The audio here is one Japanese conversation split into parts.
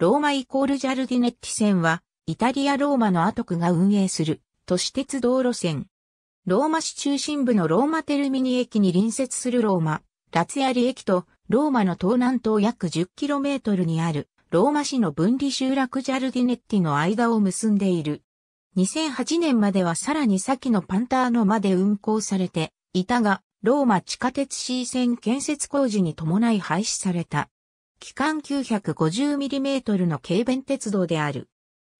ローマイコールジャルディネッティ線は、イタリア・ローマのアトクが運営する都市鉄道路線。ローマ市中心部のローマテルミニ駅に隣接するローマ、ラツヤリ駅とローマの東南東約 10km にあるローマ市の分離集落ジャルディネッティの間を結んでいる。2008年まではさらに先のパンターノまで運行されていたが、ローマ地下鉄 C 線建設工事に伴い廃止された。期間 950mm の軽便鉄道である。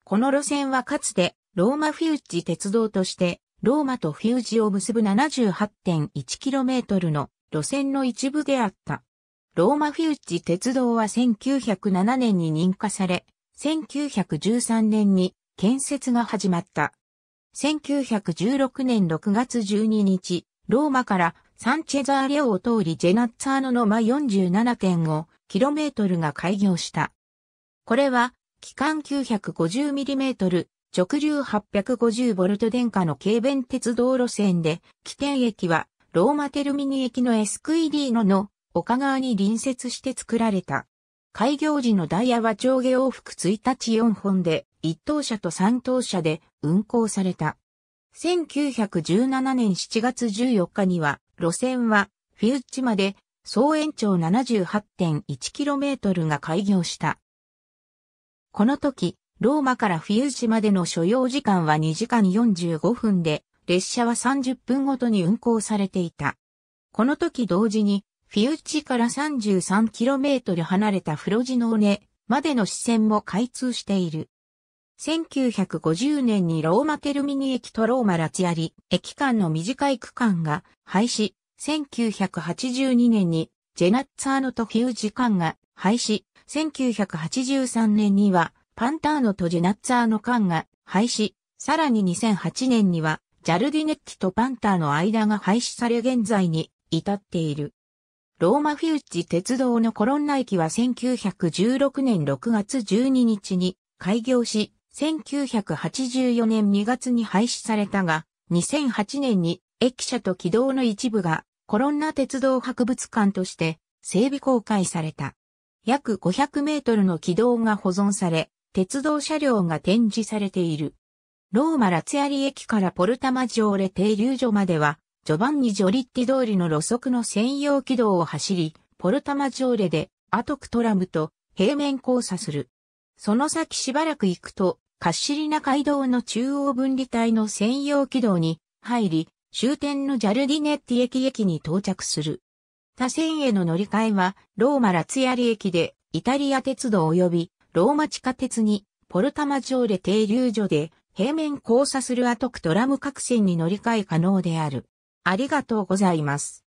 この路線はかつてローマフィウッジ鉄道としてローマとフィウジを結ぶ 78.1km の路線の一部であった。ローマフィウッジ鉄道は1907年に認可され、1913年に建設が始まった。1916年6月12日、ローマからサンチェザーレオを通りジェナッツァーノの間47.5 km が開業した。これは、機関 950mm、直流 850V 電化の軽便鉄道路線で、起点駅は、ローマテルミニ駅のエスクイリーノの丘側に隣接して作られた。開業時のダイヤは上下往復1日4本で、1等車と3等車で運行された。1917年7月14日には、路線は、フィウッチまで総延長 78.1km が開業した。この時、ローマからフィウまでの所要時間は2時間45分で、列車は30分ごとに運行されていた。この時同時に、フィウチから 33km 離れたフロジノーネまでの支線も開通している。1950年にローマテルミニ駅とローマラチアリ駅間の短い区間が廃止、1982年にジェナッツァーノとフュージカンが廃止、1983年にはパンターノとジェナッツァーノカンが廃止、さらに2008年にはジャルディネッティとパンターの間が廃止され現在に至っている。ローマフィウッジ鉄道のコロンナ駅は1916年6月12日に開業し、1984年2月に廃止されたが、2008年に駅舎と軌道の一部がコロンナ鉄道博物館として整備公開された。約500メートルの軌道が保存され、鉄道車両が展示されている。ローマ・ラツヤリ駅からポルタマジョーレ停留所までは、ジョバンニ・ジョリッティ通りの路側の専用軌道を走り、ポルタマジョーレでアトクトラムと平面交差する。その先しばらく行くと、カッシリナ街道の中央分離帯の専用軌道に入り、終点のジャルディネッティ駅駅に到着する。他線への乗り換えは、ローマラツヤリ駅で、イタリア鉄道及び、ローマ地下鉄に、ポルタマジョーレ停留所で、平面交差するアトクトラム各線に乗り換え可能である。ありがとうございます。